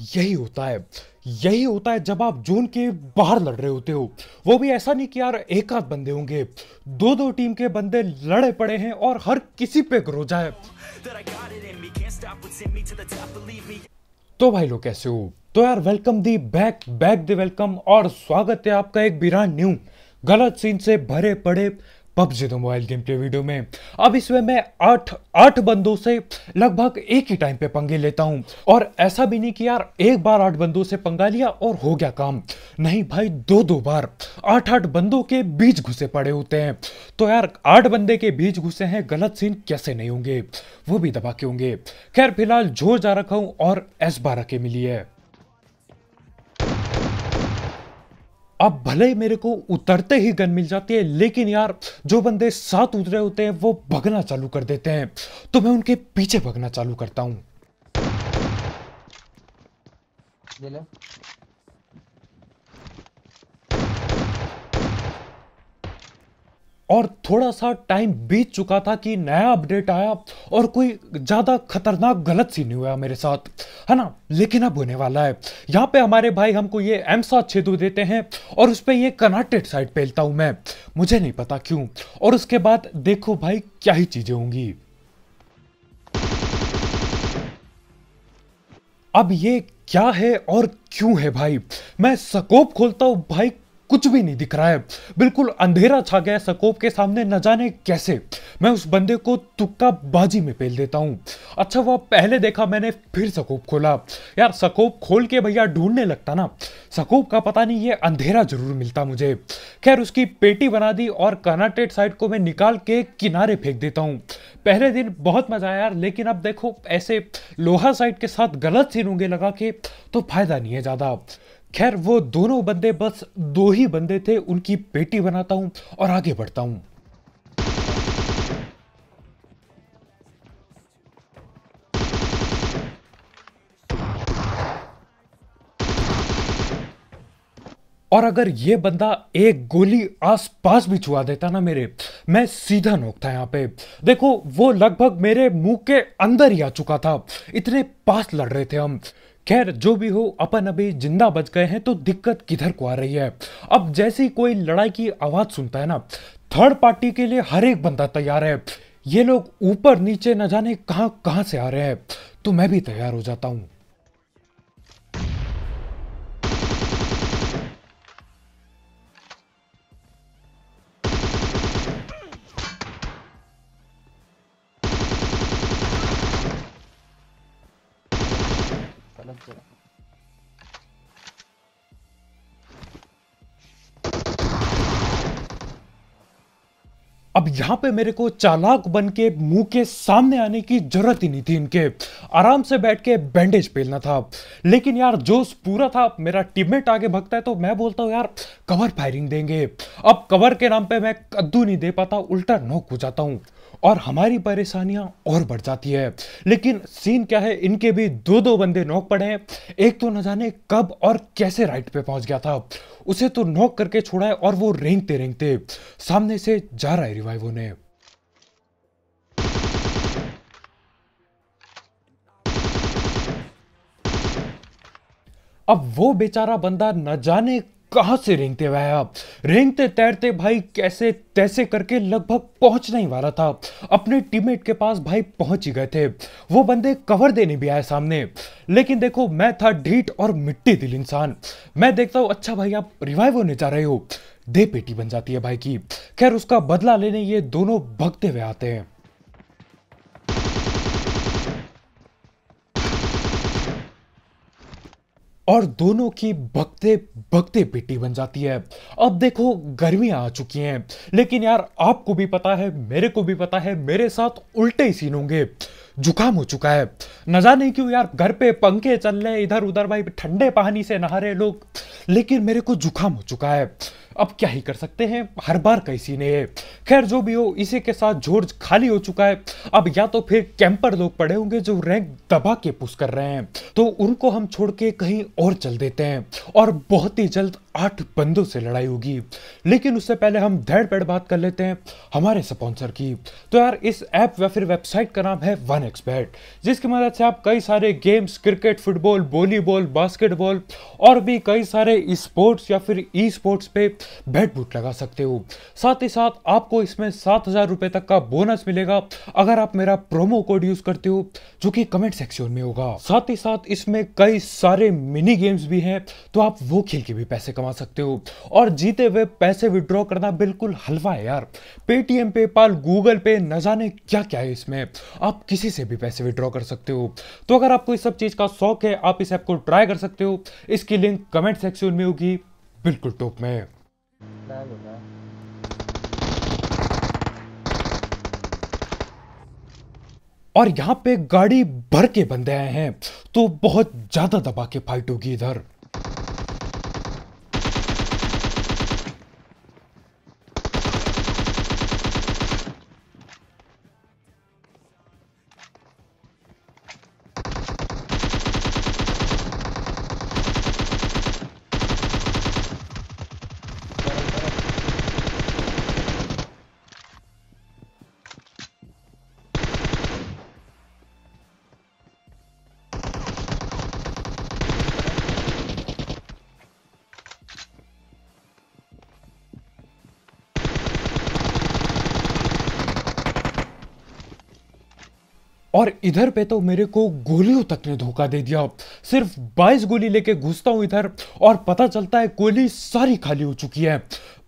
यही होता है यही होता है जब आप जोन के बाहर लड़ रहे होते हो वो भी ऐसा नहीं कि यार एक आध बंदे होंगे दो दो टीम के बंदे लड़े पड़े हैं और हर किसी पे रोजा है तो भाई लोग कैसे हो तो यार वेलकम दी बैक बैक दी वेलकम और स्वागत है आपका एक बिरान न्यू गलत सीन से भरे पड़े पबजी द तो मोबाइल गेम प्ले वीडियो में अब इसमें मैं आठ आठ बंदों से लगभग एक ही टाइम पे पंगे लेता हूँ और ऐसा भी नहीं कि यार एक बार आठ बंदों से पंगा लिया और हो गया काम नहीं भाई दो दो बार आठ आठ बंदों के बीच घुसे पड़े होते हैं तो यार आठ बंदे के बीच घुसे हैं गलत सीन कैसे नहीं होंगे वो भी दबा के होंगे खैर फिलहाल जोर जा रखा हूँ और एस बारह के मिली है अब भले ही मेरे को उतरते ही गन मिल जाती है लेकिन यार जो बंदे साथ उतरे होते हैं वो भगना चालू कर देते हैं तो मैं उनके पीछे भगना चालू करता हूं और थोड़ा सा टाइम बीत चुका था कि नया अपडेट आया और कोई ज़्यादा खतरनाक गलत सीन हुआ मेरे साथ है ना लेकिन अब होने वाला है यहाँ पे हमारे भाई हमको ये एम सात छेदू देते हैं और उस पर ये कनाटेड साइड पहलता हूँ मैं मुझे नहीं पता क्यों और उसके बाद देखो भाई क्या ही चीज़ें होंगी अब ये क्या है और क्यों है भाई मैं सकोप खोलता हूँ भाई कुछ भी नहीं दिख रहा है बिल्कुल अंधेरा छा गया सकोप के सामने न जाने कैसे मैं उस बंदे को तुक्का बाजी में पेल देता हूँ अच्छा वह पहले देखा मैंने फिर सकोप खोला यार सकोप खोल के भैया ढूंढने लगता ना सकोप का पता नहीं ये अंधेरा जरूर मिलता मुझे खैर उसकी पेटी बना दी और कर्नाटेड साइड को मैं निकाल के किनारे फेंक देता हूँ पहले दिन बहुत मजा आया यार लेकिन अब देखो ऐसे लोहा साइड के साथ गलत सीरूंगे लगा के तो फायदा नहीं है ज़्यादा खैर वो दोनों बंदे बस दो ही बंदे थे उनकी पेटी बनाता हूं और आगे बढ़ता हूं और अगर ये बंदा एक गोली आसपास भी छुआ देता ना मेरे मैं सीधा नोकता यहां पे देखो वो लगभग मेरे मुंह के अंदर ही आ चुका था इतने पास लड़ रहे थे हम खैर जो भी हो अपन अभी जिंदा बच गए हैं तो दिक्कत किधर को आ रही है अब जैसे ही कोई लड़ाई की आवाज़ सुनता है ना थर्ड पार्टी के लिए हर एक बंदा तैयार है ये लोग ऊपर नीचे न जाने कहाँ कहां से आ रहे हैं तो मैं भी तैयार हो जाता हूँ यहाँ पे मेरे को चालाक बन के मुंह के सामने आने की जरूरत ही नहीं थी इनके आराम से बैठ के बैंडेज पेलना था लेकिन यार जोश पूरा था मेरा टीममेट आगे भगता है तो मैं बोलता हूँ यार कवर फायरिंग देंगे अब कवर के नाम पे मैं कद्दू नहीं दे पाता उल्टा नोक हो जाता हूँ और हमारी परेशानियां और बढ़ जाती है लेकिन सीन क्या है इनके भी दो दो बंदे नोक पड़े हैं एक तो न जाने कब और कैसे राइट पे पहुंच गया था उसे तो नोक करके छोड़ा है और वो रेंगते रेंगते सामने से जा रहा है रिवाइव ने अब वो बेचारा बंदा न जाने कहां से रेंगते हुए आया रेंगते तैरते भाई कैसे तैसे करके लगभग पहुंचने ही वाला था अपने टीममेट के पास भाई पहुंच ही गए थे वो बंदे कवर देने भी आए सामने लेकिन देखो मैं था ढीठ और मिट्टी दिल इंसान मैं देखता हूं अच्छा भाई आप रिवाइव होने जा रहे हो दे पेटी बन जाती है भाई की खैर उसका बदला लेने ये दोनों भगते हुए आते हैं और दोनों की भगते भगते बेटी बन जाती है अब देखो गर्मी आ चुकी है लेकिन यार आपको भी पता है मेरे को भी पता है मेरे साथ उल्टे ही सीन होंगे जुकाम हो चुका है न जाने क्यों यार घर पे पंखे चल रहे इधर उधर भाई ठंडे पानी से नहा रहे लोग लेकिन मेरे को जुकाम हो चुका है अब क्या ही कर सकते हैं हर बार कैसी ने खैर जो भी हो इसी के साथ जोर्ज खाली हो चुका है अब या तो फिर कैंपर लोग पड़े होंगे जो रैंक दबा के पुश कर रहे हैं तो उनको हम छोड़ के कहीं और चल देते हैं और बहुत ही जल्द आठ बंदों से लड़ाई होगी लेकिन उससे पहले हम धैड़ पेड़ बात कर लेते हैं हमारे स्पॉन्सर की तो यार इस ऐप या फिर वेबसाइट का नाम है वन एक्सपर्ट जिसकी मदद से आप कई सारे games cricket football volleyball basketball और भी कई सारे स्पोर्ट्स या फिर ई स्पोर्ट्स पे बैट बूट लगा सकते हो साथ ही साथ आपको इसमें सात हज़ार रुपए तक का बोनस मिलेगा अगर आप मेरा प्रोमो कोड यूज़ करते हो जो कि कमेंट सेक्शन में होगा साथ ही साथ इसमें कई सारे मिनी गेम्स भी हैं तो आप वो खेल के भी पैसे कमा सकते हो और जीते हुए पैसे विड्रॉ करना बिल्कुल हलवा है यार पेटीएम पेपाल गूगल पे न जाने क्या क्या है इसमें आप किसी से भी पैसे विड्रॉ कर सकते हो तो अगर आपको इस सब चीज़ का शौक है आप इस ऐप को ट्राई कर सकते हो इसकी लिंक कमेंट सेक्शन से में होगी बिल्कुल टॉप में और यहाँ पे गाड़ी भर के बंदे आए हैं तो बहुत ज्यादा दबा के फाइट होगी इधर और इधर पे तो मेरे को गोलियों तक ने धोखा दे दिया सिर्फ 22 गोली लेके घुसता हूँ इधर और पता चलता है गोली सारी खाली हो चुकी है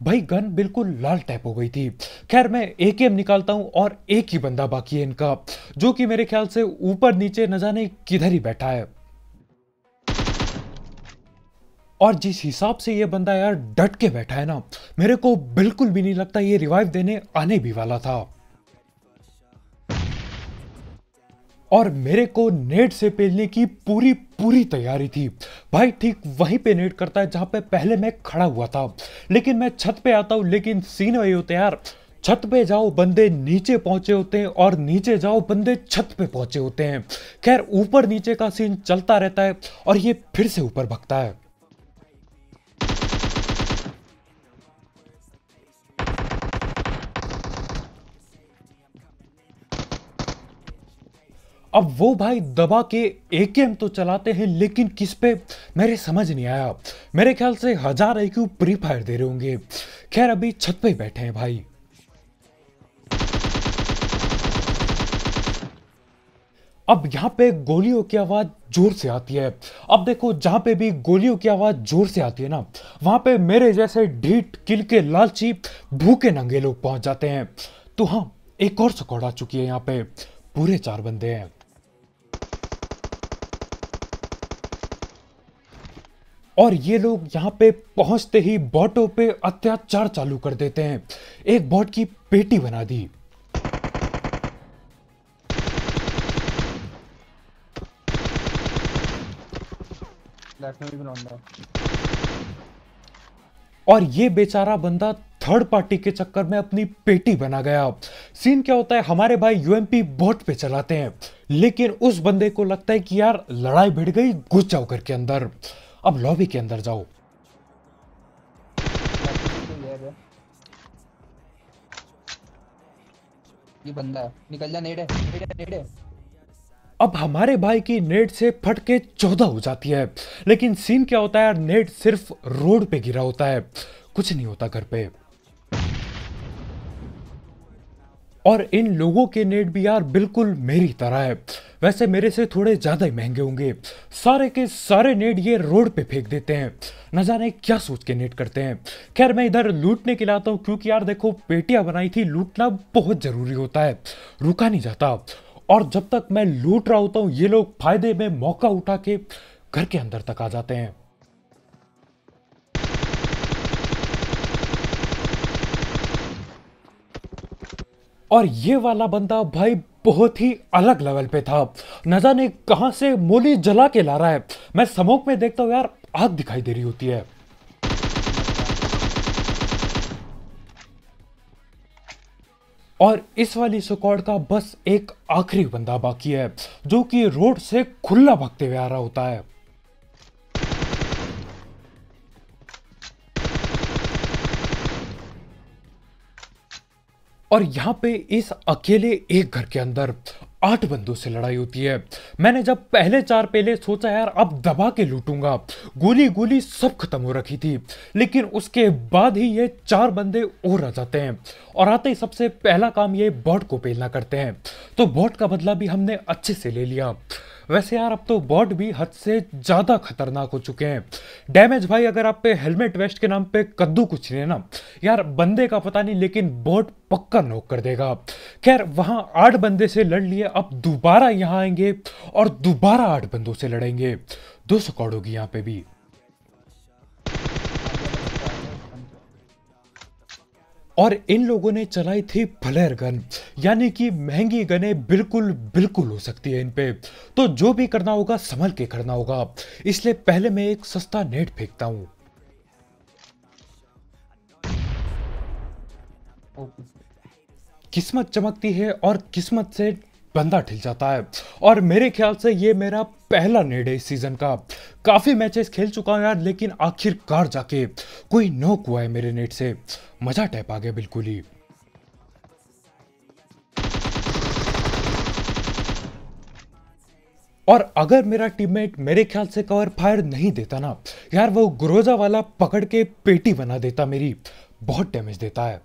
भाई गन बिल्कुल लाल टाइप हो गई थी खैर मैं एक एम निकालता हूँ और एक ही बंदा बाकी है इनका जो कि मेरे ख्याल से ऊपर नीचे न जाने किधर ही बैठा है और जिस हिसाब से ये बंदा यार डट के बैठा है ना मेरे को बिल्कुल भी नहीं लगता ये रिवाइव देने आने भी वाला था और मेरे को नेट से पेलने की पूरी पूरी तैयारी थी भाई ठीक वहीं पे नेट करता है जहाँ पे पहले मैं खड़ा हुआ था लेकिन मैं छत पे आता हूँ लेकिन सीन वही होते यार छत पे जाओ बंदे नीचे पहुंचे होते हैं और नीचे जाओ बंदे छत पे पहुंचे होते हैं खैर ऊपर नीचे का सीन चलता रहता है और ये फिर से ऊपर भगता है अब वो भाई दबा के ए तो चलाते हैं लेकिन किस पे मेरे समझ नहीं आया मेरे ख्याल से हजार आई क्यू प्री फायर दे रहे होंगे खैर अभी छत पे ही बैठे हैं भाई अब यहाँ पे गोलियों की आवाज़ जोर से आती है अब देखो जहां पे भी गोलियों की आवाज़ जोर से आती है ना वहां पे मेरे जैसे ढीट किल के लालची भूखे नंगे लोग पहुंच जाते हैं तो हाँ एक और सकौड़ आ चुकी है यहाँ पे पूरे चार बंदे हैं और ये लोग यहाँ पे पहुँचते ही बोटों पे अत्याचार चालू कर देते हैं एक बोट की पेटी बना दी और ये बेचारा बंदा थर्ड पार्टी के चक्कर में अपनी पेटी बना गया सीन क्या होता है हमारे भाई यूएमपी बोट पे चलाते हैं लेकिन उस बंदे को लगता है कि यार लड़ाई भिड़ गई घुस जाओ करके के अंदर अब लॉबी के अंदर जाओ ये बंदा निकल जा नेड़े नेड़े नेड़े अब हमारे भाई की नेट से फट के चौदह हो जाती है लेकिन सीन क्या होता है नेट सिर्फ रोड पे गिरा होता है कुछ नहीं होता घर पे और इन लोगों के नेट भी यार बिल्कुल मेरी तरह है वैसे मेरे से थोड़े ज़्यादा ही महंगे होंगे सारे के सारे नेट ये रोड पे फेंक देते हैं न जाने क्या सोच के नेट करते हैं खैर मैं इधर लूटने के लिए आता हूँ क्योंकि यार देखो पेटियाँ बनाई थी लूटना बहुत ज़रूरी होता है रुका नहीं जाता और जब तक मैं लूट रहा होता हूँ ये लोग फायदे में मौका उठा के घर के अंदर तक आ जाते हैं और ये वाला बंदा भाई बहुत ही अलग लेवल पे था न जाने कहा से मोली जला के ला रहा है मैं समोक में देखता हूं यार आग दिखाई दे रही होती है और इस वाली सुकौड़ का बस एक आखिरी बंदा बाकी है जो कि रोड से खुला भागते हुए आ रहा होता है और यहाँ पे इस अकेले एक घर के अंदर आठ बंदों से लड़ाई होती है मैंने जब पहले चार पहले सोचा यार अब दबा के लूटूंगा गोली गोली सब खत्म हो रखी थी लेकिन उसके बाद ही ये चार बंदे और आ जाते हैं और आते ही सबसे पहला काम ये बॉट को पेलना करते हैं तो बॉट का बदला भी हमने अच्छे से ले लिया वैसे यार अब तो बॉट भी हद से ज़्यादा खतरनाक हो चुके हैं डैमेज भाई अगर आप पे हेलमेट वेस्ट के नाम पे कद्दू कुछ नहीं ना यार बंदे का पता नहीं लेकिन बॉट पक्का नोक कर देगा खैर वहाँ आठ बंदे से लड़ लिए अब दोबारा यहाँ आएंगे और दोबारा आठ बंदों से लड़ेंगे दो सौ होगी यहाँ पे भी और इन लोगों ने चलाई थी फ्लेयर गन यानी कि महंगी गनें बिल्कुल बिल्कुल हो सकती है इन पे तो जो भी करना होगा संभल के करना होगा इसलिए पहले मैं एक सस्ता नेट फेंकता हूं किस्मत चमकती है और किस्मत से बंदा ठिल जाता है और मेरे ख्याल से ये मेरा पहला निर्णय सीज़न का काफ़ी मैचेस खेल चुका हूँ यार लेकिन आखिरकार जाके कोई नोक हुआ है मेरे नेट से मज़ा टैप आ गया बिल्कुल ही और अगर मेरा टीममेट मेरे ख्याल से कवर फायर नहीं देता ना यार वो ग्रोजा वाला पकड़ के पेटी बना देता मेरी बहुत डैमेज देता है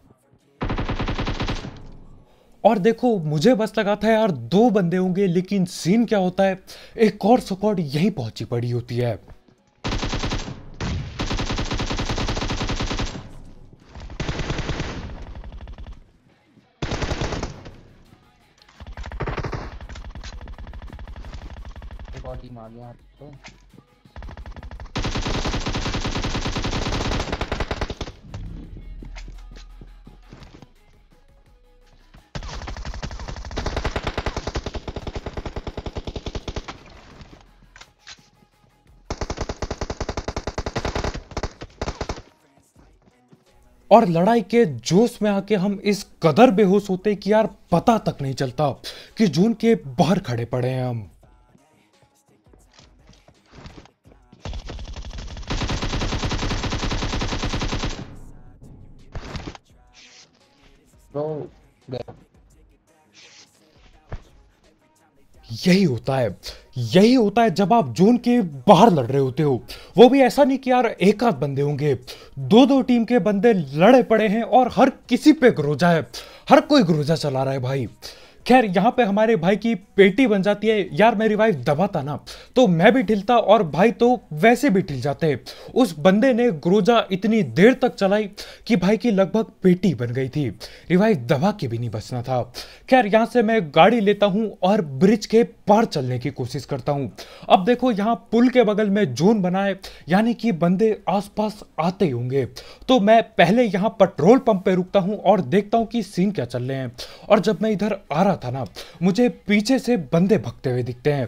और देखो मुझे बस लगा था यार दो बंदे होंगे लेकिन सीन क्या होता है एक और स्क्वाड यहीं पहुंची पड़ी होती है टीम आ गया तो और लड़ाई के जोश में आके हम इस कदर बेहोश होते कि यार पता तक नहीं चलता कि जून के बाहर खड़े पड़े हैं हम तो, यही होता है यही होता है जब आप जोन के बाहर लड़ रहे होते हो वो भी ऐसा नहीं कि यार एक आध बंदे होंगे दो दो टीम के बंदे लड़े पड़े हैं और हर किसी पे ग्रोजा है हर कोई ग्रोजा चला रहा है भाई खैर यहाँ पे हमारे भाई की पेटी बन जाती है यार मेरी वाइफ दबाता ना तो मैं भी ढिलता और भाई तो वैसे भी ढिल जाते उस बंदे ने ग्रोजा इतनी देर तक चलाई कि भाई की लगभग पेटी बन गई थी रिवाइव दबा के भी नहीं बचना था खैर यहाँ से मैं गाड़ी लेता हूँ और ब्रिज के पार चलने की कोशिश करता हूँ अब देखो यहाँ पुल के बगल में जोन बनाए यानी कि बंदे आसपास आते ही होंगे तो मैं पहले यहाँ पेट्रोल पंप पे रुकता हूँ और देखता हूँ कि सीन क्या चल रहे हैं और जब मैं इधर आ रहा था ना मुझे पीछे से बंदे भगते हुए दिखते हैं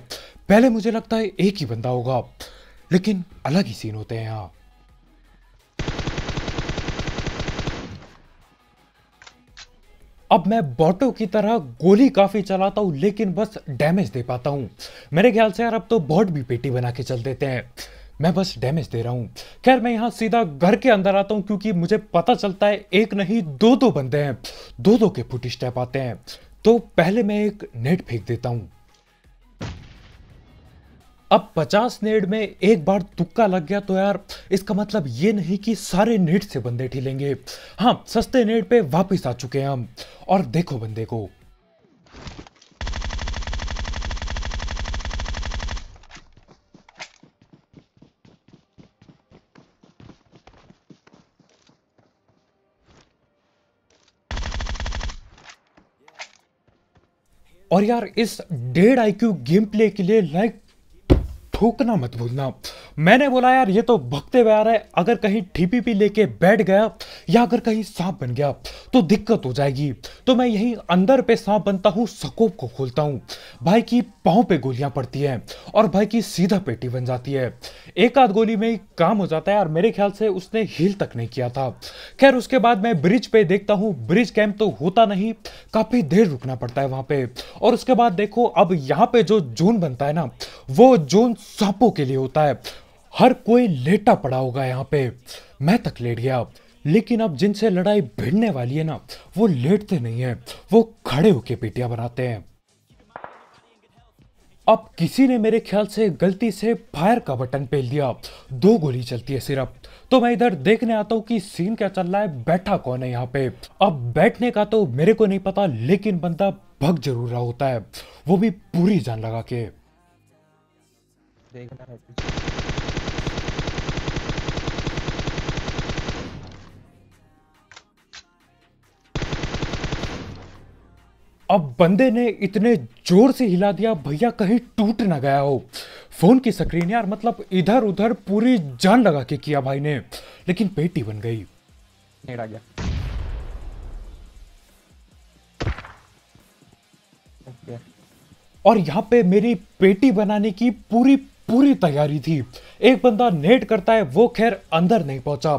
पहले मुझे लगता है एक ही बंदा होगा लेकिन अलग ही सीन होते हैं यहाँ अब मैं बॉटो की तरह गोली काफ़ी चलाता हूं लेकिन बस डैमेज दे पाता हूं मेरे ख्याल से यार अब तो बॉट भी पेटी बना के चल देते हैं मैं बस डैमेज दे रहा हूं खैर मैं यहां सीधा घर के अंदर आता हूं क्योंकि मुझे पता चलता है एक नहीं दो दो बंदे हैं दो दो के फुट स्टेप आते हैं तो पहले मैं एक नेट फेंक देता हूं अब 50 नेड में एक बार तुक्का लग गया तो यार इसका मतलब ये नहीं कि सारे नेट से बंदे ठीलेंगे हाँ सस्ते नेट पे वापस आ चुके हैं हम और देखो बंदे को और यार इस डेढ़ आई गेम प्ले के लिए लाइक थूकना मत भूलना मैंने बोला यार ये तो भक्ते व्यार है अगर कहीं टीपीपी लेके बैठ गया या अगर कहीं सांप बन गया तो दिक्कत हो जाएगी तो मैं यही अंदर पे सांप बनता हूँ सकोप को खोलता हूँ भाई की पाँव पे गोलियां पड़ती हैं और भाई की सीधा पेटी बन जाती है एक आध गोली में काम हो जाता है यार मेरे ख्याल से उसने हील तक नहीं किया था खैर उसके बाद मैं ब्रिज पे देखता हूँ ब्रिज कैंप तो होता नहीं काफी देर रुकना पड़ता है वहां पे और उसके बाद देखो अब यहाँ पे जो जोन बनता है ना वो जोन सांपों के लिए होता है हर कोई लेटा पड़ा होगा यहाँ पे मैं तक लेट गया लेकिन अब जिनसे लड़ाई भिड़ने वाली है ना वो लेटते नहीं है वो खड़े होके पेटियां बनाते हैं अब किसी ने मेरे ख्याल से गलती से फायर का बटन पेल दिया दो गोली चलती है सिर्फ तो मैं इधर देखने आता हूँ कि सीन क्या चल रहा है बैठा कौन है यहाँ पे अब बैठने का तो मेरे को नहीं पता लेकिन बंदा भग जरूर रहा होता है वो भी पूरी जान लगा के देखना है अब बंदे ने इतने जोर से हिला दिया भैया कहीं टूट ना गया हो फोन की स्क्रीन यार मतलब इधर उधर पूरी जान लगा के किया भाई ने लेकिन बेटी बन गई आ गया और यहाँ पे मेरी पेटी बनाने की पूरी पूरी तैयारी थी एक बंदा नेट करता है वो खैर अंदर नहीं पहुंचा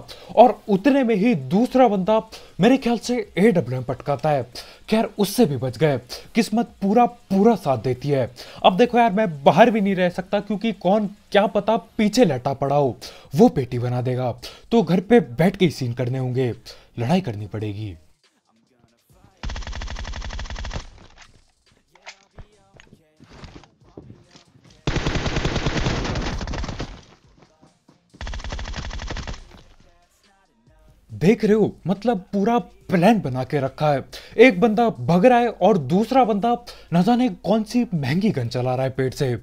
और उतने में ही दूसरा बंदा मेरे ख्याल से ए डब्ल्यू एम पटकाता है खैर उससे भी बच गए किस्मत पूरा पूरा साथ देती है अब देखो यार मैं बाहर भी नहीं रह सकता क्योंकि कौन क्या पता पीछे लेटा पड़ा हो वो पेटी बना देगा तो घर पे बैठ के ही सीन करने होंगे लड़ाई करनी पड़ेगी देख रहे हो मतलब पूरा प्लान बना के रखा है एक बंदा भग रहा है और दूसरा बंदा न जाने कौन सी महंगी गन चला रहा है पेट से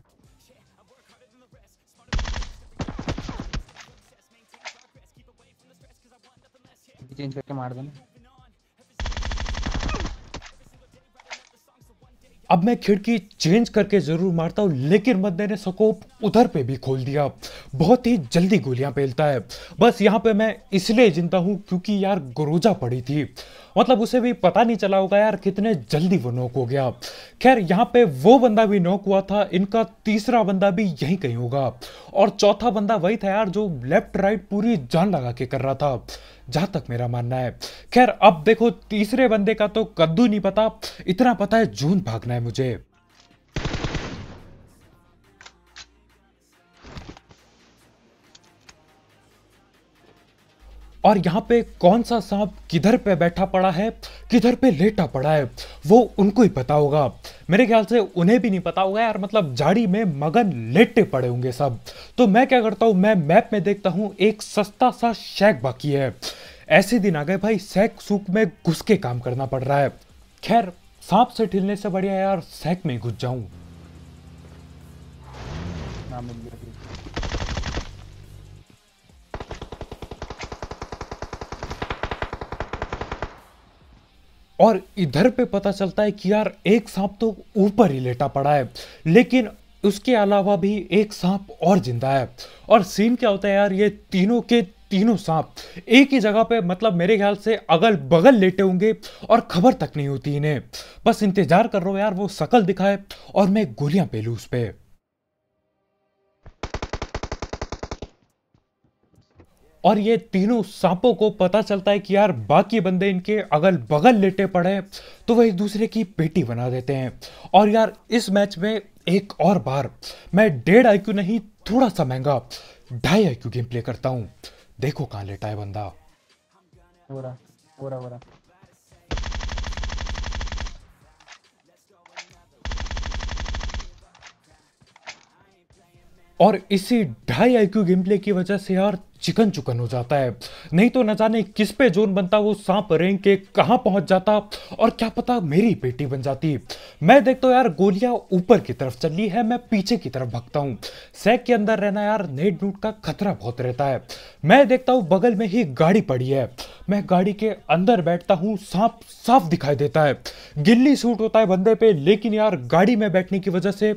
चेंज करके मार देना अब मैं खिड़की चेंज करके ज़रूर मारता हूँ लेकिन बंदे ने सकोप उधर पे भी खोल दिया बहुत ही जल्दी गोलियां पेलता है बस यहाँ पे मैं इसलिए जिंदा हूँ क्योंकि यार गुरोजा पड़ी थी मतलब उसे भी पता नहीं चला होगा यार कितने जल्दी वो नोक हो गया खैर यहाँ पे वो बंदा भी नोक हुआ था इनका तीसरा बंदा भी यहीं कहीं होगा और चौथा बंदा वही था यार जो लेफ्ट राइट पूरी जान लगा के कर रहा था जहां तक मेरा मानना है खैर अब देखो तीसरे बंदे का तो कद्दू नहीं पता इतना पता है जून भागना है मुझे और यहाँ पे कौन सा सांप किधर पे बैठा पड़ा है किधर पे लेटा पड़ा है वो उनको ही पता होगा मेरे ख्याल से उन्हें भी नहीं पता होगा यार मतलब झाड़ी में मगन लेटे पड़े होंगे सब तो मैं क्या करता हूँ मैं मैप में देखता हूँ एक सस्ता सा शेक बाकी है ऐसे दिन आ गए भाई सेक सूख में घुस के काम करना पड़ रहा है खैर सांप से ठिलने से बढ़िया यार सेक में घुस जाऊं और इधर पे पता चलता है कि यार एक सांप तो ऊपर ही लेटा पड़ा है लेकिन उसके अलावा भी एक सांप और जिंदा है और सीन क्या होता है यार ये तीनों के तीनों सांप एक ही जगह पे मतलब मेरे ख्याल से अगल बगल लेटे होंगे और खबर तक नहीं होती इन्हें बस इंतजार कर रहा हूँ यार वो शकल दिखाए और मैं गोलियां पेलू उस पर और ये तीनों सांपों को पता चलता है कि यार बाकी बंदे इनके अगल बगल लेटे पड़े हैं तो वह एक दूसरे की पेटी बना देते हैं और यार इस मैच में एक और बार मैं डेढ़ आई नहीं थोड़ा सा महंगा ढाई आई गेम प्ले करता हूँ देखो कहाँ लेटा है बंदा और इसी ढाई आई गेम प्ले की वजह से यार चिकन चुकन हो जाता है नहीं तो न जाने किस पे जोन बनता वो सांप रेंग के कहाँ पहुंच जाता और क्या पता मेरी बेटी बन जाती मैं देखता तो यार गोलियां ऊपर की तरफ चल रही है मैं पीछे की तरफ भगता हूँ सैक के अंदर रहना यार नेट नूट का खतरा बहुत रहता है मैं देखता हूँ बगल में ही गाड़ी पड़ी है मैं गाड़ी के अंदर बैठता हूँ सांप साफ दिखाई देता है गिल्ली सूट होता है बंदे पे लेकिन यार गाड़ी में बैठने की वजह से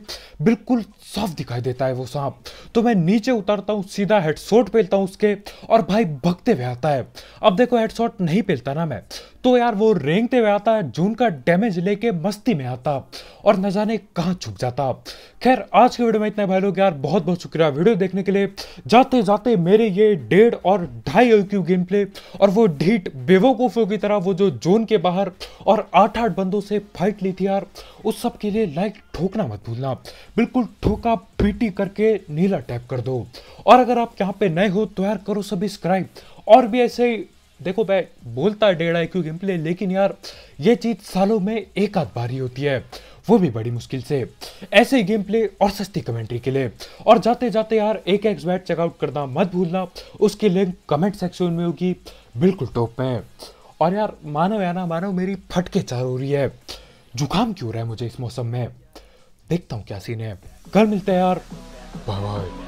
बिल्कुल साफ दिखाई देता है वो सांप तो मैं नीचे उतरता हूँ सीधा हेडसोट पे हूँ उसके और भाई भगते हुए आता है अब देखो हेडशॉट नहीं पिलता ना मैं तो यार वो रेंगते हुए आता है जून का डैमेज लेके मस्ती में आता और न जाने कहाँ छुप जाता खैर आज के वीडियो में इतना भाई लोग यार बहुत बहुत शुक्रिया वीडियो देखने के लिए जाते जाते मेरे ये डेढ़ और ढाई ओ गेम प्ले और वो ढीट बेवकूफ़ों की तरह वो जो जोन के बाहर और आठ आठ बंदों से फाइट ली थी यार उस सब के लिए लाइक ठोकना मत भूलना बिल्कुल ठोका पीटी करके नीला टैप कर दो और अगर आप यहाँ पे नए हो तो यार करो सब्सक्राइब और भी ऐसे देखो मैं बोलता डेढ़ आई क्यू गेम प्ले लेकिन यार ये चीज़ सालों में एक आध बार ही होती है वो भी बड़ी मुश्किल से ऐसे ही गेम प्ले और सस्ती कमेंट्री के लिए और जाते जाते यार एक एक्स बैट चेकआउट करना मत भूलना उसकी लिंक कमेंट सेक्शन में होगी बिल्कुल टॉप में और यार मानो या ना मानो मेरी फटके चार हो रही है जुकाम क्यों रहा है मुझे इस मौसम में देखता हूँ क्या सीन है कल मिलते हैं यार बाय बाय